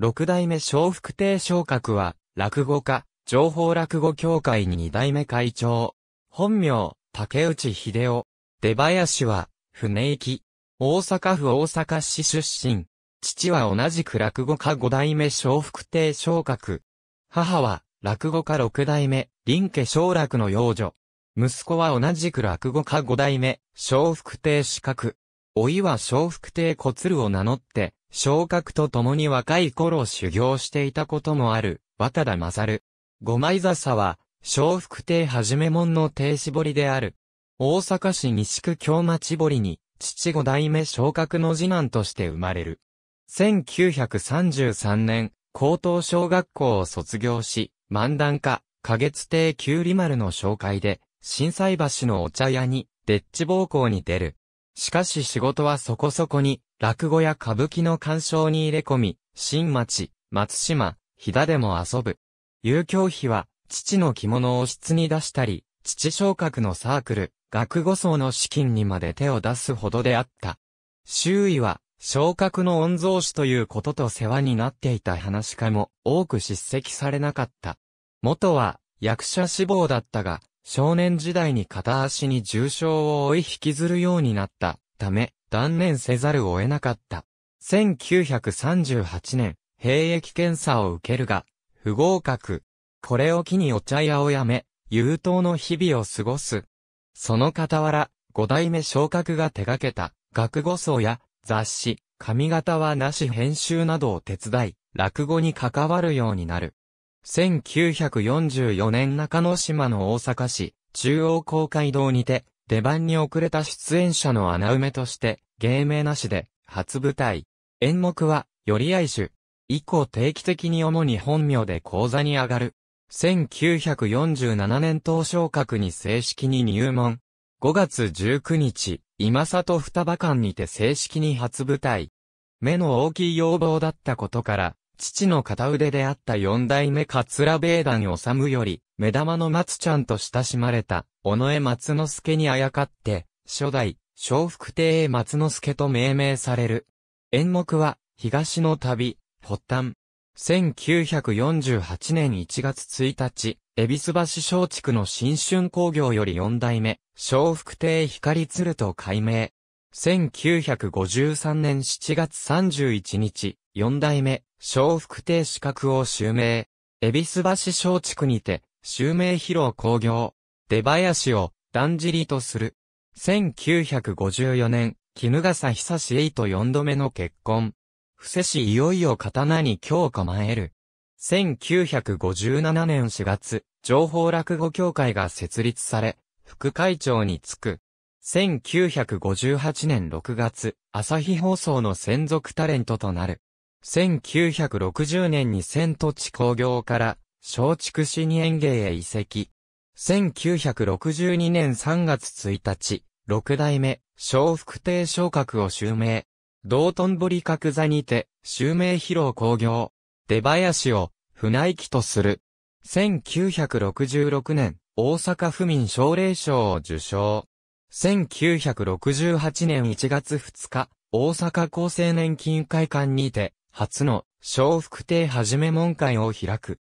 六代目小福亭昇格は、落語家、情報落語協会に二代目会長。本名、竹内秀夫。出林は、船行き。大阪府大阪市出身。父は同じく落語家五代目小福亭昇格。母は、落語家六代目、林家昇楽の幼女。息子は同じく落語家五代目、小福亭四角。老いは小福亭小鶴を名乗って、昇格と共に若い頃修行していたこともある、渡田勝。五枚笹は、小福亭はじめ門の亭絞りである。大阪市西区京町堀に、父五代目昇格の次男として生まれる。1933年、高等小学校を卒業し、漫談家、花月亭九里丸の紹介で、震災橋のお茶屋に、でっち奉公に出る。しかし仕事はそこそこに、落語や歌舞伎の鑑賞に入れ込み、新町、松島、飛騨でも遊ぶ。遊興費は、父の着物を室に出したり、父昇格のサークル、学語層の資金にまで手を出すほどであった。周囲は、昇格の御曹司ということと世話になっていた話し家も多く叱責されなかった。元は役者志望だったが、少年時代に片足に重傷を負い引きずるようになったため、断念せざるを得なかった。1938年、兵役検査を受けるが、不合格。これを機にお茶屋を辞め、優等の日々を過ごす。その傍ら、五代目昇格が手掛けた、学語層や、雑誌、髪型はなし編集などを手伝い、落語に関わるようになる。1944年中野島の大阪市、中央公会堂にて、出番に遅れた出演者の穴埋めとして、芸名なしで、初舞台。演目は、より愛主以降定期的に主に本名で講座に上がる。1947年東昇格に正式に入門。5月19日、今里双葉館にて正式に初舞台。目の大きい要望だったことから、父の片腕であった四代目桂米団治より、目玉の松ちゃんと親しまれた、尾上松之助にあやかって、初代、小福亭松之助と命名される。演目は、東の旅、発端。1948年1月1日、恵比寿橋松畜の新春工業より4代目、小福亭光鶴と改名。1953年7月31日、4代目、小福亭資格を襲名。恵比寿橋松畜にて、襲名披露工業、出林を、だんじりとする。1954年、絹笠久志栄と4度目の結婚。伏せしいよいよ刀に強構える。1957年4月、情報落語協会が設立され、副会長に就く。1958年6月、朝日放送の専属タレントとなる。1960年に千土地工業から松竹に園芸へ移籍。1962年3月1日、六代目、小福亭昇格を襲名。道頓堀角座にて、襲名披露興行。出林を、船行きとする。1966年、大阪府民奨励賞を受賞。1968年1月2日、大阪厚生年金会館にて、初の、小福亭はじめ門会を開く。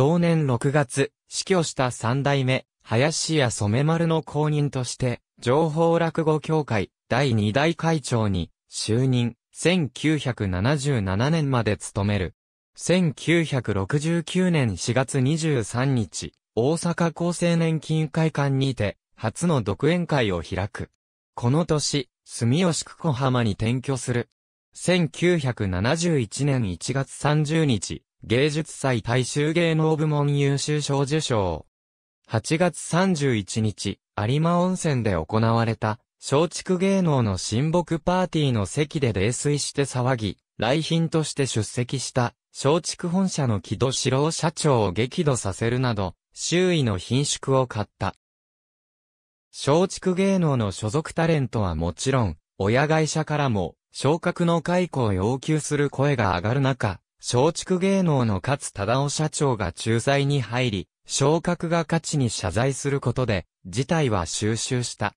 同年6月、死去した三代目、林家染丸の後任として、情報落語協会第二代会長に就任、1977年まで務める。1969年4月23日、大阪厚生年金会館にて、初の独演会を開く。この年、住吉久小浜に転居する。1971年1月30日、芸術祭大衆芸能部門優秀賞受賞。8月31日、有馬温泉で行われた、松竹芸能の親睦パーティーの席で泥酔して騒ぎ、来賓として出席した、松竹本社の木戸志郎社長を激怒させるなど、周囲の品縮を買った。松竹芸能の所属タレントはもちろん、親会社からも、昇格の解雇を要求する声が上がる中、松竹芸能の勝忠夫社長が仲裁に入り、昇格が価値に謝罪することで、事態は収拾した。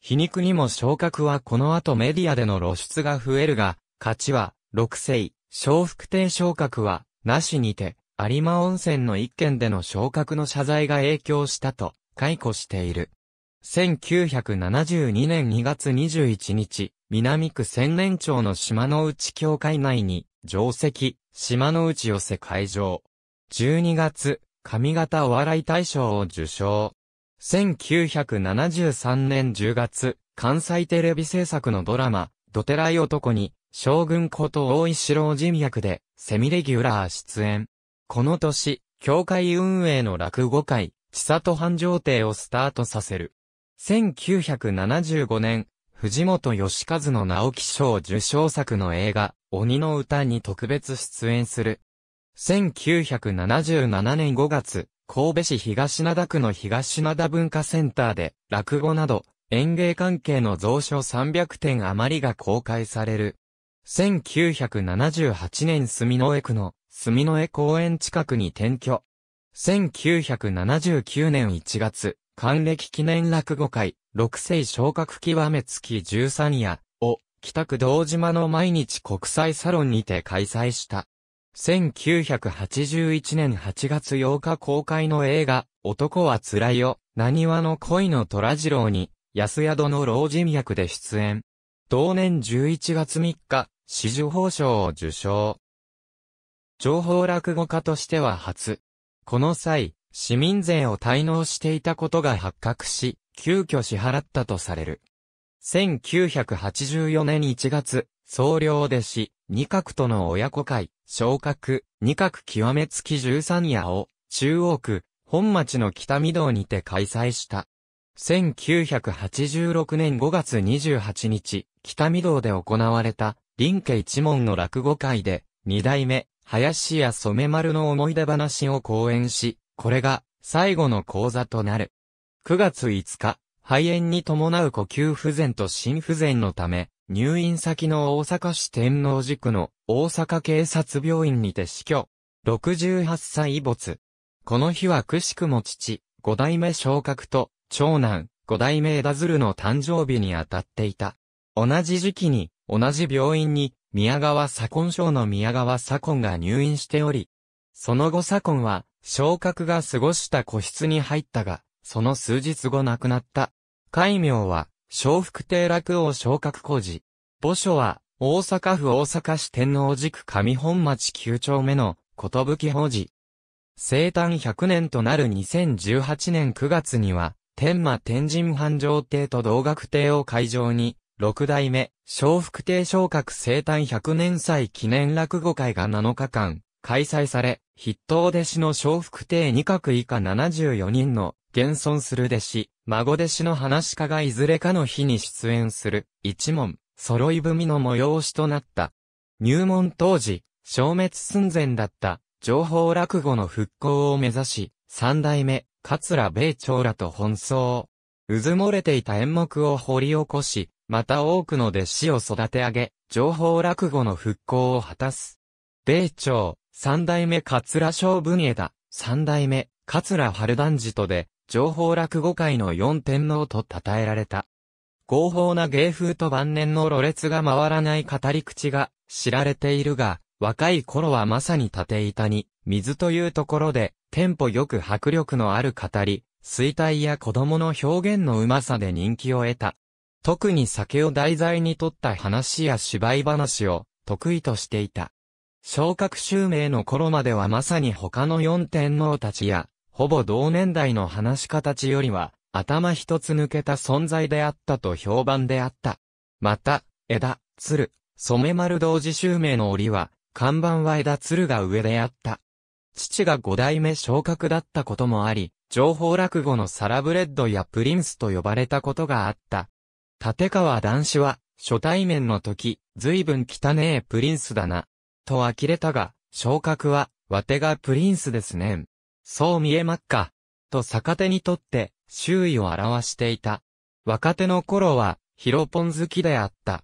皮肉にも昇格はこの後メディアでの露出が増えるが、価値は、六世、小福亭昇格は、なしにて、有馬温泉の一件での昇格の謝罪が影響したと、解雇している。1972年2月21日、南区千年町の島の内教会内に、定石、島の内寄せ会場。12月、上方お笑い大賞を受賞。1973年10月、関西テレビ制作のドラマ、ドテライ男に、将軍こと大石郎人脈で、セミレギュラー出演。この年、教会運営の落語会、千里繁盛亭をスタートさせる。1975年、藤本義和の直木賞受賞作の映画、鬼の歌に特別出演する。1977年5月、神戸市東灘区の東灘文化センターで、落語など、演芸関係の蔵書300点余りが公開される。1978年住之江区の、住之江公園近くに転居。1979年1月、還暦記念落語会、六世昇格極め月十三夜を北区道島の毎日国際サロンにて開催した。1981年8月8日公開の映画、男はつらいよ、何話の恋の虎次郎に、安宿の老人役で出演。同年11月3日、紫綬褒章を受賞。情報落語家としては初。この際、市民税を滞納していたことが発覚し、急遽支払ったとされる。1984年1月、総領弟子、二角との親子会、昇格、二角極めつき十三夜を、中央区、本町の北御堂にて開催した。1986年5月28日、北御堂で行われた、林家一門の落語会で、二代目、林家染丸の思い出話を講演し、これが、最後の講座となる。9月5日、肺炎に伴う呼吸不全と心不全のため、入院先の大阪市天皇寺区の大阪警察病院にて死去。68歳没。この日はくしくも父、五代目昇格と、長男、五代目枝鶴の誕生日に当たっていた。同じ時期に、同じ病院に、宮川左近省の宮川左近が入院しており、その後左近は、昇格が過ごした個室に入ったが、その数日後亡くなった。戒名は、小福亭楽王昇格工事。墓所は、大阪府大阪市天王寺区上本町9丁目の、寿法寺。生誕100年となる2018年9月には、天馬天神繁盛亭と同学亭を会場に、六代目、小福亭昇格生誕100年祭記念落語会が7日間、開催され、筆頭弟子の小福亭二角以下74人の現存する弟子、孫弟子の話家がいずれかの日に出演する、一門、揃い踏みの催しとなった。入門当時、消滅寸前だった、情報落語の復興を目指し、三代目、桂米長らと奔走。渦漏れていた演目を掘り起こし、また多くの弟子を育て上げ、情報落語の復興を果たす。米朝、三代目桂小文枝、三代目桂春団寺とで、情報落語界の四天王と称えられた。合法な芸風と晩年のろ列が回らない語り口が知られているが、若い頃はまさに縦板に、水というところで、テンポよく迫力のある語り、衰退や子供の表現のうまさで人気を得た。特に酒を題材にとった話や芝居話を得意としていた。昇格襲名の頃まではまさに他の四天王たちやほぼ同年代の話し方たちよりは、頭一つ抜けた存在であったと評判であった。また、枝、鶴、染丸同時襲名の折は、看板は枝鶴が上であった。父が五代目昇格だったこともあり、情報落語のサラブレッドやプリンスと呼ばれたことがあった。立川男子は、初対面の時、随分汚ねえプリンスだな、と呆れたが、昇格は、わてがプリンスですねん。そう見えまっか。と逆手にとって、周囲を表していた。若手の頃は、ヒロポン好きであった。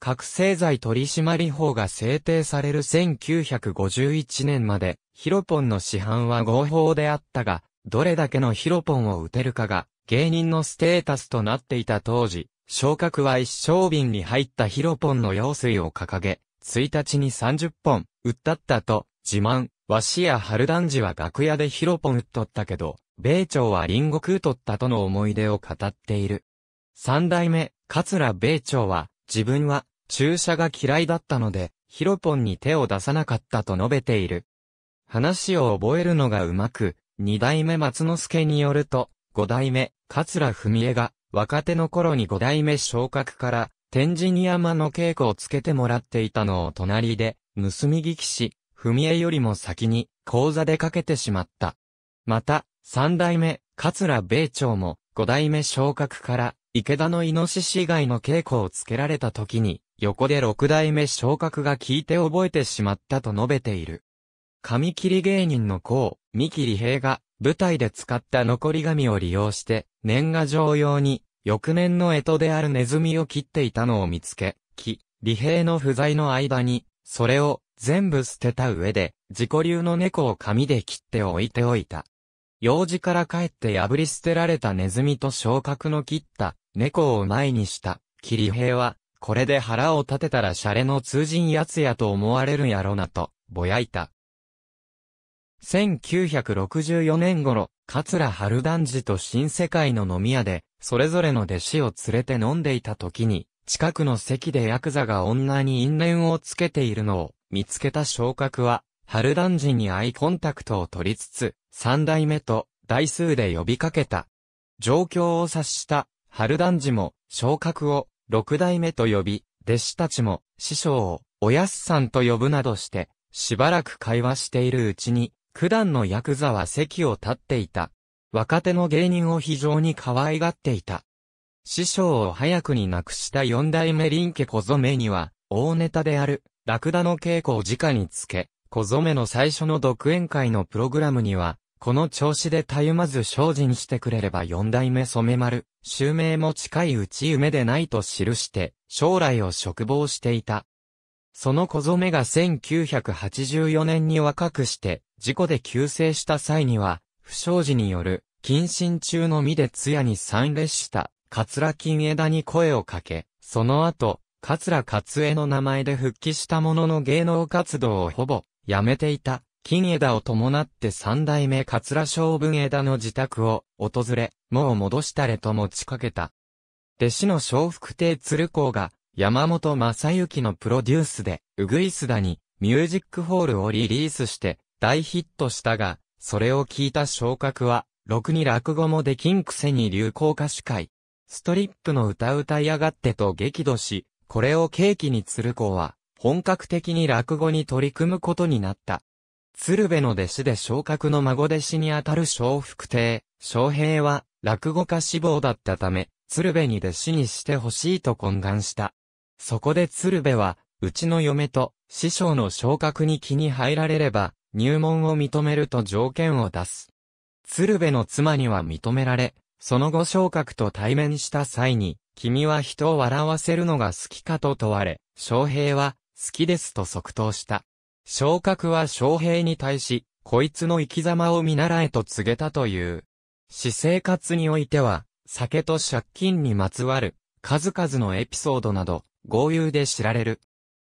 覚醒剤取締法が制定される1951年まで、ヒロポンの市販は合法であったが、どれだけのヒロポンを打てるかが、芸人のステータスとなっていた当時、昇格は一升瓶に入ったヒロポンの用水を掲げ、1日に30本、打ったったと、自慢、わしや春団児は楽屋でヒロポンうっとったけど、米朝はリンゴ食うとったとの思い出を語っている。三代目、桂米朝は、自分は、注射が嫌いだったので、ヒロポンに手を出さなかったと述べている。話を覚えるのがうまく、二代目松之助によると、五代目、桂文江が、若手の頃に五代目昇格から、天神山の稽古をつけてもらっていたのを隣で、盗み聞きし、文江よりも先に、講座でかけてしまった。また、三代目、桂米朝も、五代目昇格から、池田のイノシシ以外の稽古をつけられた時に、横で六代目昇格が聞いて覚えてしまったと述べている。紙切り芸人の功、三木利平が、舞台で使った残り紙を利用して、年賀状用に、翌年の干支であるネズミを切っていたのを見つけ、木、利平の不在の間に、それを、全部捨てた上で、自己流の猫を紙で切って置いておいた。用事から帰って破り捨てられたネズミと昇格の切った猫を前にした、霧兵は、これで腹を立てたらシャレの通人奴やつやと思われるやろなと、ぼやいた。1964年頃、桂春団次と新世界の飲み屋で、それぞれの弟子を連れて飲んでいた時に、近くの席でヤクザが女に因縁をつけているのを、見つけた昇格は、春団時にアイコンタクトを取りつつ、三代目と台数で呼びかけた。状況を察した春団時も昇格を六代目と呼び、弟子たちも師匠をおやすさんと呼ぶなどして、しばらく会話しているうちに、九段のヤクザは席を立っていた。若手の芸人を非常に可愛がっていた。師匠を早くに亡くした四代目林家小染には、大ネタである、ラクダの稽古を直につけ、小染の最初の独演会のプログラムには、この調子でたゆまず精進してくれれば四代目染丸、襲名も近いうち夢でないと記して、将来を嘱望していた。その小染が1984年に若くして、事故で急世した際には、不祥事による、謹慎中の身で通夜に参列した、カツラ金枝に声をかけ、その後、桂勝恵の名前で復帰したものの芸能活動をほぼやめていた。金枝を伴って三代目桂将文枝の自宅を訪れ、もう戻したれと持ちかけた。弟子の小福亭鶴光が山本正幸のプロデュースで、うぐいすだにミュージックホールをリリースして大ヒットしたが、それを聞いた昇格は、ろくに落語もできんくせに流行歌手会。ストリップの歌歌い上がってと激怒し、これを契機に鶴子は、本格的に落語に取り組むことになった。鶴瓶の弟子で昇格の孫弟子にあたる小福亭、小平は、落語家志望だったため、鶴瓶に弟子にしてほしいと懇願した。そこで鶴瓶は、うちの嫁と、師匠の昇格に気に入られれば、入門を認めると条件を出す。鶴瓶の妻には認められ、その後昇格と対面した際に、君は人を笑わせるのが好きかと問われ、昌平は、好きですと即答した。昇格は昌平に対し、こいつの生き様を見習えと告げたという。私生活においては、酒と借金にまつわる、数々のエピソードなど、豪遊で知られる。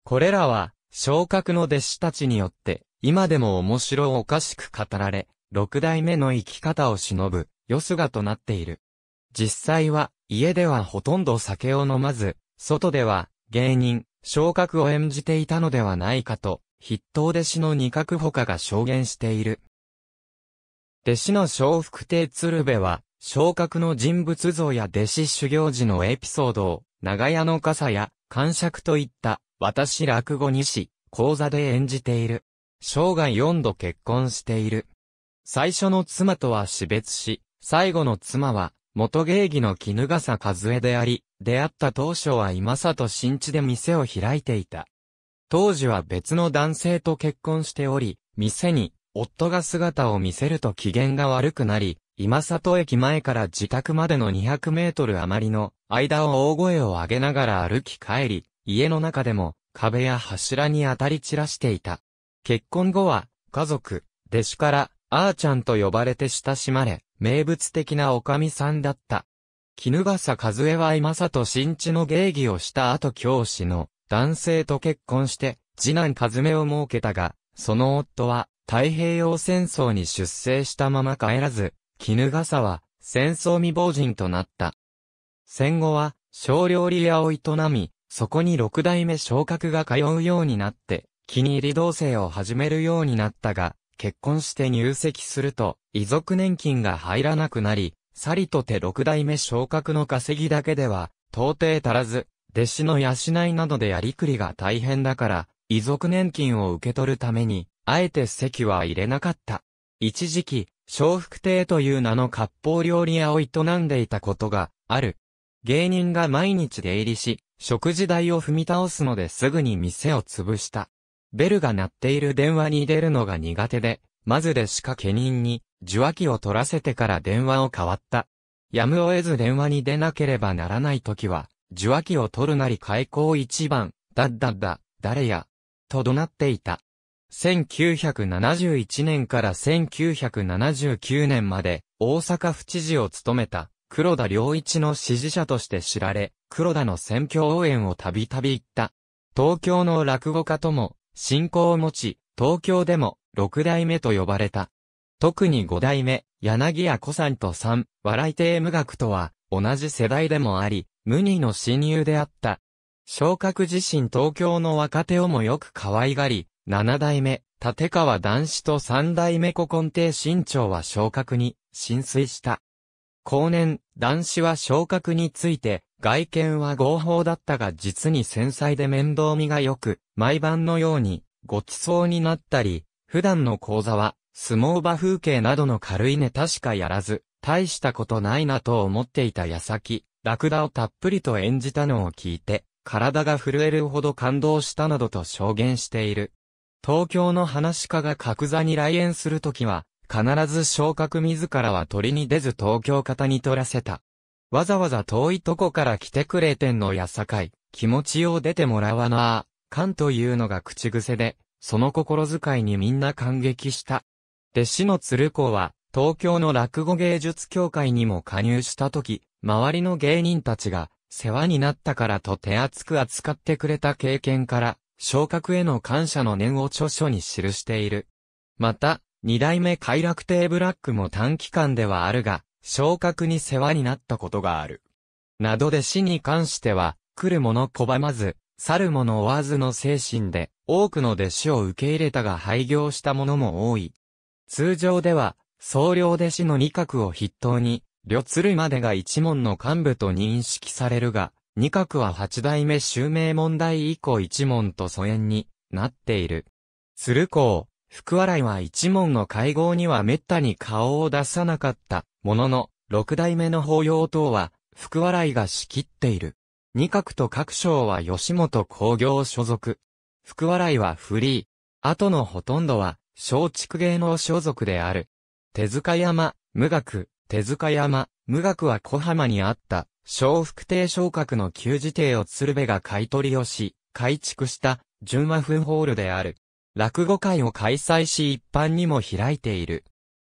これらは、昇格の弟子たちによって、今でも面白おかしく語られ、六代目の生き方を忍ぶ、よすがとなっている。実際は、家ではほとんど酒を飲まず、外では、芸人、昇格を演じていたのではないかと、筆頭弟子の二角他が証言している。弟子の小福亭鶴瓶は、昇格の人物像や弟子修行時のエピソードを、長屋の傘や、感触といった、私落語にし、講座で演じている。生涯四度結婚している。最初の妻とは死別し、最後の妻は、元芸妓の絹笠和江であり、出会った当初は今里新地で店を開いていた。当時は別の男性と結婚しており、店に夫が姿を見せると機嫌が悪くなり、今里駅前から自宅までの200メートル余りの間を大声を上げながら歩き帰り、家の中でも壁や柱に当たり散らしていた。結婚後は家族、弟子からあーちゃんと呼ばれて親しまれ、名物的なおかみさんだった。絹笠和江は今里新地の芸妓をした後教師の男性と結婚して、次男和江を設けたが、その夫は太平洋戦争に出征したまま帰らず、絹笠は戦争未亡人となった。戦後は小料理屋を営み、そこに六代目昇格が通うようになって、気に入り同棲を始めるようになったが、結婚して入籍すると、遺族年金が入らなくなり、さりとて六代目昇格の稼ぎだけでは、到底足らず、弟子の養いなどでやりくりが大変だから、遺族年金を受け取るために、あえて席は入れなかった。一時期、小福亭という名の割烹料理屋を営んでいたことがある。芸人が毎日出入りし、食事代を踏み倒すのですぐに店を潰した。ベルが鳴っている電話に出るのが苦手で、まずでしか家人に受話器を取らせてから電話を変わった。やむを得ず電話に出なければならない時は、受話器を取るなり開口一番、だっだっだ、誰や、と怒鳴っていた。1971年から1979年まで、大阪府知事を務めた、黒田良一の支持者として知られ、黒田の選挙応援をたびたび行った。東京の落語家とも、信仰を持ち、東京でも、六代目と呼ばれた。特に五代目、柳家小さんと三、笑い亭無学とは、同じ世代でもあり、無二の親友であった。昇格自身東京の若手をもよく可愛がり、七代目、立川男子と三代目古今亭新長は昇格に、浸水した。後年、男子は昇格について、外見は合法だったが実に繊細で面倒見が良く、毎晩のように、ご馳走になったり、普段の講座は、相撲場風景などの軽いネタしかやらず、大したことないなと思っていた矢先、ラクダをたっぷりと演じたのを聞いて、体が震えるほど感動したなどと証言している。東京の話家が角座に来園するときは、必ず昇格自らは鳥に出ず東京方に取らせた。わざわざ遠いとこから来てくれてんのやさかい、気持ちを出てもらわなあ、かんというのが口癖で、その心遣いにみんな感激した。弟子の鶴子は、東京の落語芸術協会にも加入した時、周りの芸人たちが、世話になったからと手厚く扱ってくれた経験から、昇格への感謝の念を著書に記している。また、二代目快楽亭ブラックも短期間ではあるが、昇格に世話になったことがある。などで死に関しては、来る者拒まず、去る者追わずの精神で、多くの弟子を受け入れたが廃業した者も多い。通常では、総領弟子の二角を筆頭に、両鶴までが一門の幹部と認識されるが、二角は八代目襲名問題以降一門と疎遠になっている。鶴光、福笑いは一門の会合には滅多に顔を出さなかった、ものの、六代目の法要等は、福笑いが仕切っている。二角と各省は吉本工業所属。福笑いはフリー。後のほとんどは、松竹芸能所属である。手塚山、無学、手塚山、無学は小浜にあった、小福亭昇格の旧辞邸を鶴瓶が買い取りをし、改築した、純和風ホールである。落語会を開催し一般にも開いている。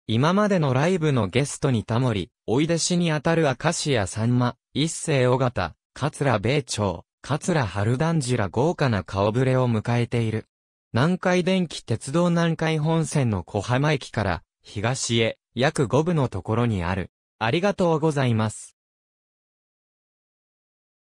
今までのライブのゲストにタモリ、おいでしにあたる明石家さんま、一世尾形、桂米朝、桂春団次ら豪華な顔ぶれを迎えている。南海電気鉄道南海本線の小浜駅から東へ約5分のところにある。ありがとうございます。